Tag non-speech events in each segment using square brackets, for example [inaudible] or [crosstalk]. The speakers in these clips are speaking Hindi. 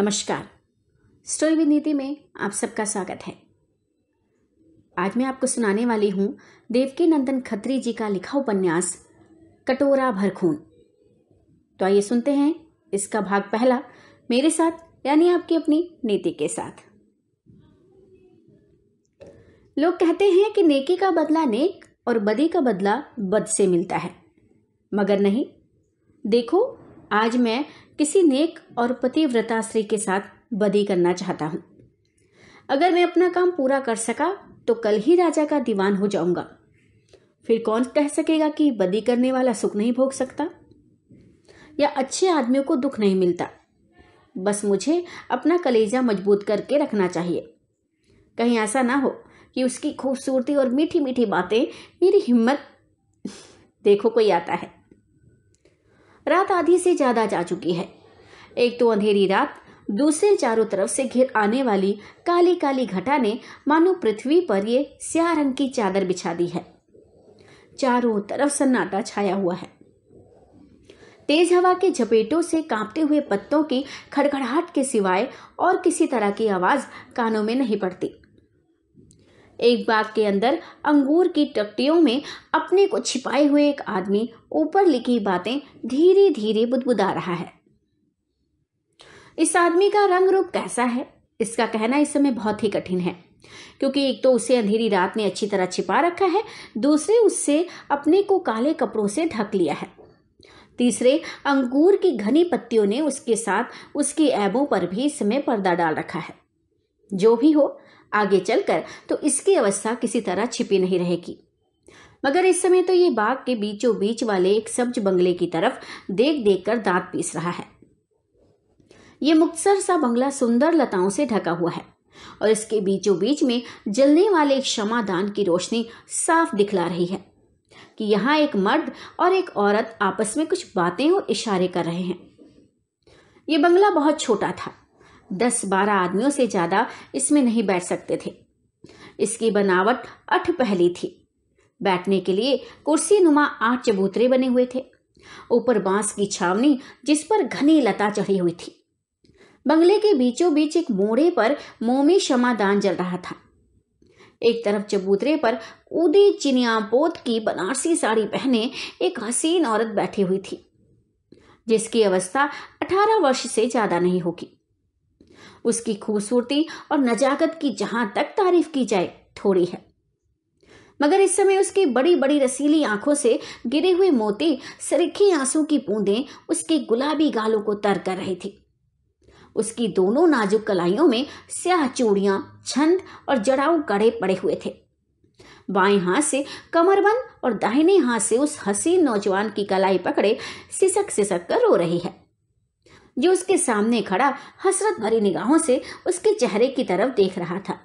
नमस्कार स्टोरी विद नीति में आप सबका स्वागत है आज मैं आपको सुनाने वाली हूँ देवकी नंदन खत्री जी का लिखा उपन्यास कटोरा भर खून तो आइए सुनते हैं इसका भाग पहला मेरे साथ यानी आपकी अपनी नीति के साथ लोग कहते हैं कि नेकी का बदला नेक और बदी का बदला बद से मिलता है मगर नहीं देखो आज मैं किसी नेक और पतिव्रता स्त्री के साथ बदी करना चाहता हूँ अगर मैं अपना काम पूरा कर सका तो कल ही राजा का दीवान हो जाऊंगा फिर कौन कह सकेगा कि बदी करने वाला सुख नहीं भोग सकता या अच्छे आदमियों को दुख नहीं मिलता बस मुझे अपना कलेजा मजबूत करके रखना चाहिए कहीं ऐसा ना हो कि उसकी खूबसूरती और मीठी मीठी बातें मेरी हिम्मत [laughs] देखो कोई आता है रात आधी से ज़्यादा जा चुकी है एक तो अंधेरी रात दूसरे चारों तरफ से घिर आने वाली काली काली घटा ने मानो पृथ्वी पर ये स्या रंग की चादर बिछा दी है चारों तरफ सन्नाटा छाया हुआ है तेज हवा के झपेटों से कांपते हुए पत्तों की खड़खड़ाहट के सिवाय और किसी तरह की आवाज कानों में नहीं पड़ती एक बाग के अंदर अंगूर की टकटियों में अपने को छिपाए हुए एक आदमी ऊपर लिखी बातें धीरे धीरे बुदबुदा रहा है इस आदमी का रंग रूप कैसा है इसका कहना इस समय बहुत ही कठिन है क्योंकि एक तो उसे अंधेरी रात ने अच्छी तरह छिपा रखा है दूसरे उससे अपने को काले कपड़ों से ढक लिया है तीसरे अंगूर की घनी पत्तियों ने उसके साथ उसकी ऐबों पर भी इस समय पर्दा डाल रखा है जो भी हो आगे चलकर तो इसकी अवस्था किसी तरह छिपी नहीं रहेगी मगर इस समय तो ये बाग के बीचों बीच वाले एक सब्ज बंगले की तरफ देख देख कर दांत पीस रहा है ये मुख्तर सा बंगला सुंदर लताओं से ढका हुआ है और इसके बीचों बीच में जलने वाले एक क्षमादान की रोशनी साफ दिखला रही है कि यहाँ एक मर्द और एक औरत आपस में कुछ बातें और इशारे कर रहे हैं ये बंगला बहुत छोटा था दस बारह आदमियों से ज़्यादा इसमें नहीं बैठ सकते थे इसकी बनावट अठ पहली थी बैठने के लिए कुर्सी नुमा आठ चबूतरे बने हुए थे ऊपर बांस की छावनी जिस पर घनी लता चढ़ी हुई थी बंगले के बीचों बीच एक मोड़े पर मोमी शमादान जल रहा था एक तरफ चबूतरे पर ऊदी पोत की बनारसी साड़ी पहने एक हसीन औरत बैठी हुई थी जिसकी अवस्था अठारह वर्ष से ज्यादा नहीं होगी उसकी खूबसूरती और नजाकत की जहां तक तारीफ की जाए थोड़ी है मगर इस समय उसकी बड़ी बड़ी रसीली आंखों से गिरे हुए मोती सरीखी आंसू की बूंदे उसके गुलाबी गालों को तर कर रही थी उसकी दोनों नाजुक कलाइयों में स्याह चूड़ियां छंद और जड़ाऊ कड़े पड़े हुए थे बाएं हाथ से कमरबंद और दाहिने हाथ से उस हसीन नौजवान की कलाई पकड़े सिसक सिसक कर रो रही है जो उसके सामने खड़ा हसरत भरी निगाहों से उसके चेहरे की तरफ देख रहा था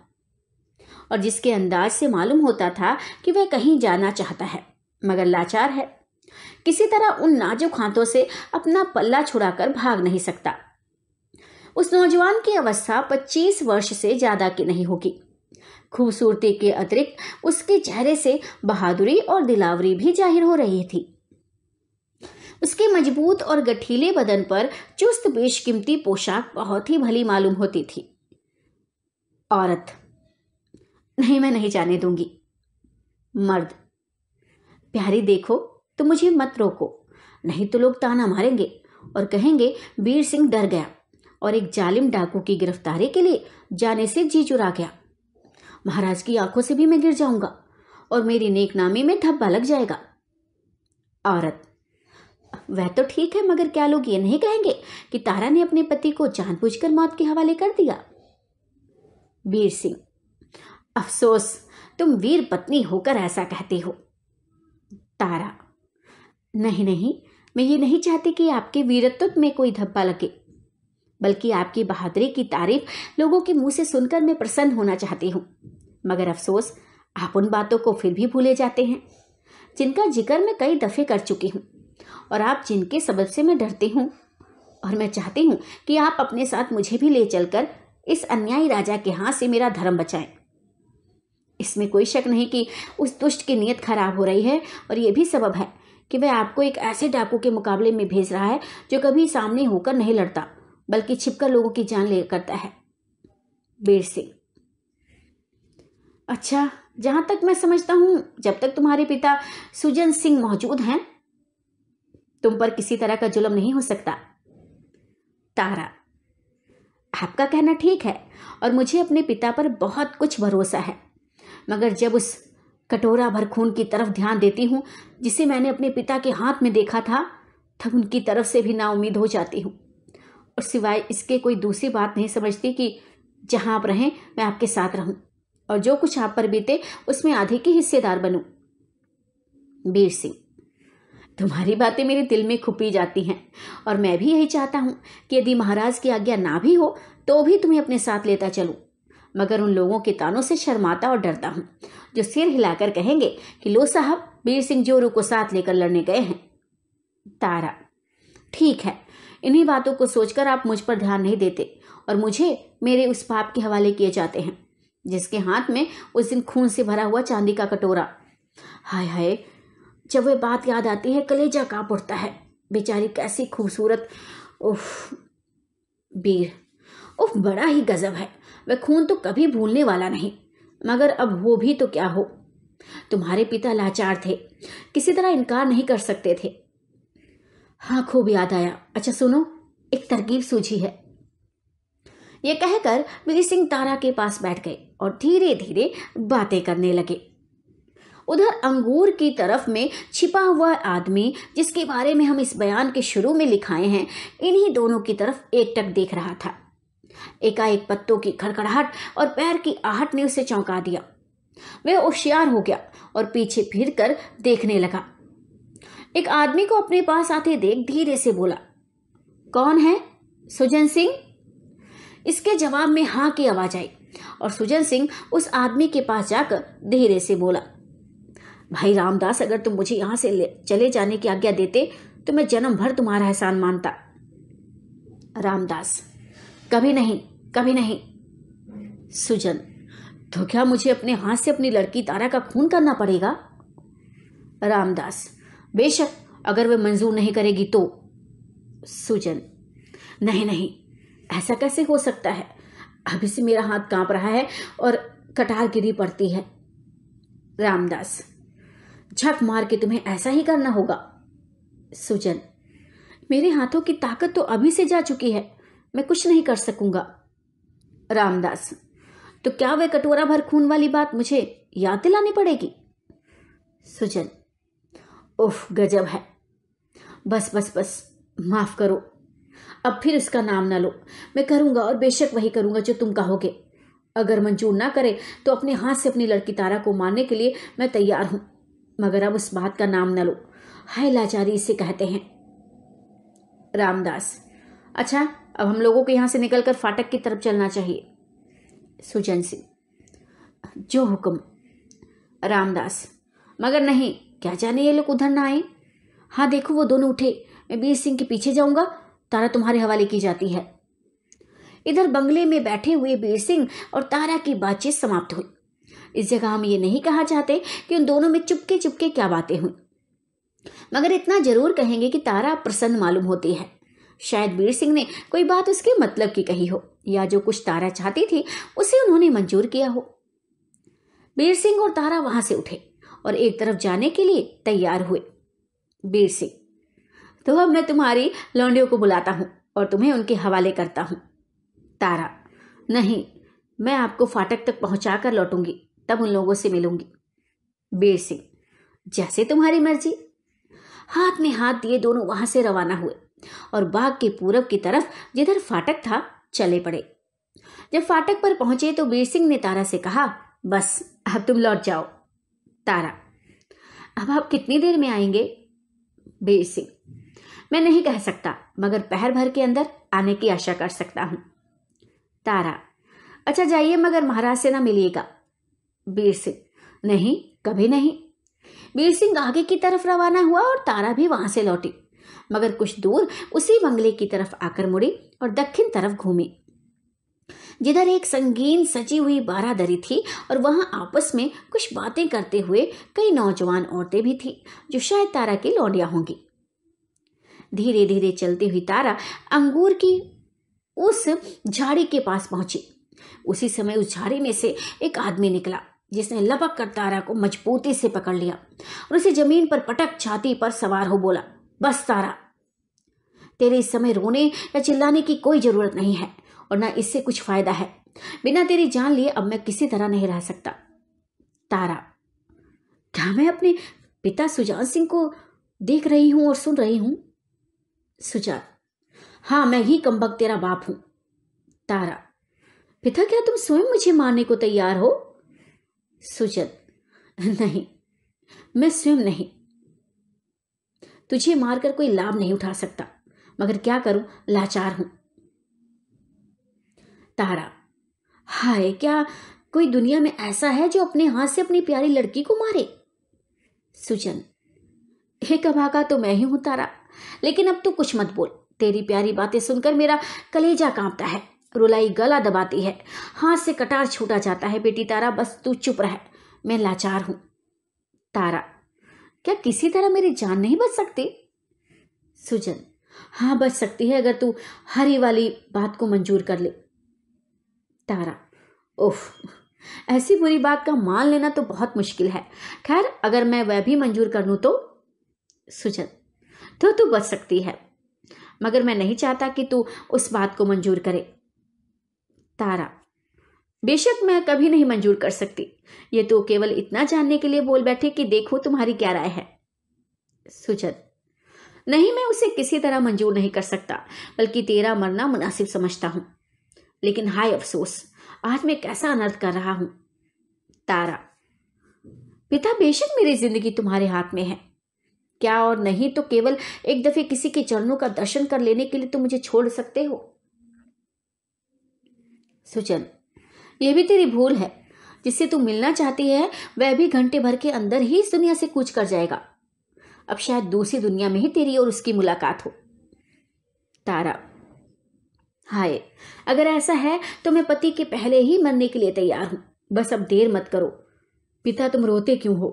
और जिसके अंदाज से मालूम होता था कि वह कहीं जाना चाहता है मगर लाचार है किसी तरह उन नाजुक हाथों से अपना पल्ला छुड़ाकर भाग नहीं सकता उस नौजवान की अवस्था 25 वर्ष से ज्यादा की नहीं होगी खूबसूरती के अतिरिक्त उसके चेहरे से बहादुरी और दिलावरी भी जाहिर हो रही थी उसके मजबूत और गठीले बदन पर चुस्त बेशकीमती पोशाक बहुत ही भली मालूम होती थी औरत नहीं मैं नहीं जाने दूंगी मर्द प्यारी देखो तो मुझे मत रोको नहीं तो लोग ताना मारेंगे और कहेंगे वीर सिंह डर गया और एक जालिम डाकू की गिरफ्तारी के लिए जाने से जी चुरा गया महाराज की आंखों से भी मैं गिर जाऊंगा और मेरी नेकनामी में धब्बा लग जाएगा औरत वह तो ठीक है मगर क्या लोग ये नहीं कहेंगे कि तारा ने अपने पति को जानबूझकर मौत के हवाले कर दिया वीर सिंह अफसोस तुम वीर पत्नी होकर ऐसा कहते हो तारा नहीं नहीं मैं ये नहीं चाहती कि आपके वीरत्व में कोई धब्बा लगे बल्कि आपकी बहादुरी की तारीफ लोगों के मुंह से सुनकर मैं प्रसन्न होना चाहती हूं मगर अफसोस आप उन बातों को फिर भी भूले जाते हैं जिनका जिक्र मैं कई दफ़े कर चुकी हूं और आप जिनके सबक से मैं डरती हूँ और मैं चाहती हूँ कि आप अपने साथ मुझे भी ले चलकर इस अन्यायी राजा के हाथ से मेरा धर्म बचाएं इसमें कोई शक नहीं कि उस दुष्ट की नीयत खराब हो रही है और ये भी सबब है कि वह आपको एक ऐसे डाकू के मुकाबले में भेज रहा है जो कभी सामने होकर नहीं लड़ता बल्कि छिपकर लोगों की जान ले करता है बीर सिंह अच्छा जहां तक मैं समझता हूं जब तक तुम्हारे पिता सुजन सिंह मौजूद हैं तुम पर किसी तरह का जुलम नहीं हो सकता तारा आपका कहना ठीक है और मुझे अपने पिता पर बहुत कुछ भरोसा है मगर जब उस कटोरा भर खून की तरफ ध्यान देती हूं जिसे मैंने अपने पिता के हाथ में देखा था तब उनकी तरफ से भी नाउमीद हो जाती हूं और सिवाय इसके कोई दूसरी बात नहीं समझती कि जहां आप रहें मैं आपके साथ रहूं और जो कुछ आप पर बीते उसमें आधे की हिस्सेदार बनूं बीर सिंह तुम्हारी बातें मेरे दिल में खुपी जाती हैं और मैं भी यही चाहता हूँ कि यदि महाराज की आज्ञा ना भी हो तो भी तुम्हें अपने साथ लेता चलूँ मगर उन लोगों के तानों से शर्माता और डरता हूँ जो सिर हिलाकर कहेंगे कि लो साहब वीर सिंह जोरू को साथ लेकर लड़ने गए हैं तारा ठीक है इन्हीं बातों को सोचकर आप मुझ पर ध्यान नहीं देते और मुझे मेरे उस पाप के हवाले किए जाते हैं जिसके हाथ में उस दिन खून से भरा हुआ चांदी का कटोरा हाय हाय जब वे बात याद आती है कलेजा काँप उठता है बेचारी कैसी खूबसूरत उफ बीर उफ बड़ा ही गजब है वह खून तो कभी भूलने वाला नहीं मगर अब हो भी तो क्या हो तुम्हारे पिता लाचार थे किसी तरह इनकार नहीं कर सकते थे हाँ खूब याद आया अच्छा सुनो एक तरकीब सूझी है कह कहकर वीर सिंह तारा के पास बैठ गए और धीरे धीरे बातें करने लगे उधर अंगूर की तरफ में छिपा हुआ आदमी जिसके बारे में हम इस बयान के शुरू में लिखाए हैं इन्हीं दोनों की तरफ एकटक देख रहा था एकाएक पत्तों की खड़खड़ाहट और पैर की आहट ने उसे चौंका दिया वह होशियार हो गया और पीछे फिर कर देखने लगा एक आदमी को अपने पास आते देख धीरे से बोला कौन है सुजन सिंह इसके जवाब में हां की आवाज आई और सुजन सिंह उस आदमी के पास जाकर धीरे से बोला भाई रामदास अगर तुम मुझे यहाँ से चले जाने की आज्ञा देते तो मैं जन्म भर तुम्हारा एहसान मानता रामदास कभी नहीं कभी नहीं सुजन तो क्या मुझे अपने हाथ से अपनी लड़की तारा का खून करना पड़ेगा रामदास बेशक अगर वे मंजूर नहीं करेगी तो सुजन नहीं नहीं ऐसा कैसे हो सकता है अभी से मेरा हाथ कांप रहा है और कटार गिरी पड़ती है रामदास झप मार के तुम्हें ऐसा ही करना होगा सुजन मेरे हाथों की ताकत तो अभी से जा चुकी है मैं कुछ नहीं कर सकूंगा रामदास तो क्या वह कटोरा भर खून वाली बात मुझे याद दिलानी पड़ेगी सुजन उफ गजब है बस बस बस माफ करो अब फिर इसका नाम ना लो मैं करूंगा और बेशक वही करूंगा जो तुम कहोगे अगर मंजूर ना करे तो अपने हाथ से अपनी लड़की तारा को मारने के लिए मैं तैयार हूं मगर अब उस बात का नाम न लो हाय लाचारी इसे कहते हैं रामदास अच्छा अब हम लोगों को यहां से निकलकर फाटक की तरफ चलना चाहिए सुजन सिंह जो हुक्म रामदास मगर नहीं क्या जाने ये लोग उधर ना आए हाँ देखो वो दोनों उठे मैं बीर सिंह के पीछे जाऊंगा तारा तुम्हारे हवाले की जाती है इधर बंगले में बैठे हुए बीर सिंह और तारा की बातचीत समाप्त हुई इस जगह हम ये नहीं कहा चाहते कि उन दोनों में चुपके चुपके क्या बातें हुई मगर इतना जरूर कहेंगे कि तारा प्रसन्न मालूम होती है शायद वीर सिंह ने कोई बात उसके मतलब की कही हो या जो कुछ तारा चाहती थी उसे उन्होंने मंजूर किया हो वीर सिंह और तारा वहां से उठे और एक तरफ जाने के लिए तैयार हुए वीर सिंह तो अब मैं तुम्हारी लौंडियों को बुलाता हूं और तुम्हें उनके हवाले करता हूं तारा नहीं मैं आपको फाटक तक पहुंचाकर कर लौटूंगी तब उन लोगों से मिलूंगी बीर सिंह जैसे तुम्हारी मर्जी हाथ में हाथ दिए दोनों वहां से रवाना हुए और बाग के पूरब की तरफ जिधर फाटक था चले पड़े जब फाटक पर पहुंचे तो बीर सिंह ने तारा से कहा बस अब तुम लौट जाओ तारा अब आप कितनी देर में आएंगे बीर सिंह मैं नहीं कह सकता मगर पहर भर के अंदर आने की आशा कर सकता हूं तारा अच्छा जाइए मगर महाराज से ना मिलिएगा बीर सिंह नहीं कभी नहीं बीर सिंह आगे की तरफ रवाना हुआ और तारा भी वहां से लौटी मगर कुछ दूर उसी बंगले की तरफ आकर मुड़ी और दक्षिण तरफ घूमी जिधर एक संगीन सजी हुई बारादरी थी और वहां आपस में कुछ बातें करते हुए कई नौजवान औरतें भी थी जो शायद तारा की लौंडिया होंगी धीरे धीरे चलती हुई तारा अंगूर की उस झाड़ी के पास पहुंची उसी समय उस झाड़ी में से एक आदमी निकला जिसने लपक कर तारा को मजबूती से पकड़ लिया और उसे जमीन पर पटक छाती पर सवार हो बोला बस तारा तेरे इस समय रोने या चिल्लाने की कोई जरूरत नहीं है और न इससे कुछ फायदा है बिना तेरी जान लिए अब मैं किसी तरह नहीं रह सकता तारा क्या मैं अपने पिता सुजान सिंह को देख रही हूं और सुन रही हूं सुजान हाँ मैं ही कंबक तेरा बाप हूं तारा पिता क्या तुम स्वयं मुझे मारने को तैयार हो सुजन नहीं मैं स्वयं नहीं तुझे मारकर कोई लाभ नहीं उठा सकता मगर क्या करूं लाचार हूं तारा हाय क्या कोई दुनिया में ऐसा है जो अपने हाथ से अपनी प्यारी लड़की को मारे सुजन हे अभागा तो मैं ही हूं तारा लेकिन अब तू कुछ मत बोल तेरी प्यारी बातें सुनकर मेरा कलेजा कांपता है रुलाई गला दबाती है हाथ से कटार छूटा जाता है बेटी तारा बस तू चुप रह मैं लाचार हूं तारा क्या किसी तरह मेरी जान नहीं बच सकती सुजन हाँ बच सकती है अगर तू हरी वाली बात को मंजूर कर ले तारा उफ ऐसी बुरी बात का मान लेना तो बहुत मुश्किल है खैर अगर मैं वह भी मंजूर कर लूँ तो सुजन तो तू बच सकती है मगर मैं नहीं चाहता कि तू उस बात को मंजूर करे तारा बेशक मैं कभी नहीं मंजूर कर सकती ये तो केवल इतना जानने के लिए बोल बैठे कि देखो तुम्हारी क्या राय है सुजत नहीं मैं उसे किसी तरह मंजूर नहीं कर सकता बल्कि तेरा मरना मुनासिब समझता हूं लेकिन हाय अफसोस आज मैं कैसा अनर्थ कर रहा हूं तारा पिता बेशक मेरी जिंदगी तुम्हारे हाथ में है क्या और नहीं तो केवल एक दफे किसी के चरणों का दर्शन कर लेने के लिए तुम मुझे छोड़ सकते हो सुजन ये भी तेरी भूल है जिससे तू मिलना चाहती है वह भी घंटे भर के अंदर ही इस दुनिया से कूच कर जाएगा अब शायद दूसरी दुनिया में ही तेरी और उसकी मुलाकात हो तारा हाय अगर ऐसा है तो मैं पति के पहले ही मरने के लिए तैयार हूं बस अब देर मत करो पिता तुम रोते क्यों हो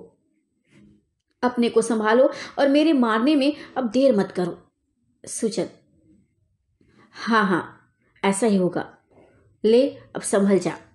अपने को संभालो और मेरे मारने में अब देर मत करो सुजन हाँ हाँ ऐसा ही होगा ले अब संभल जा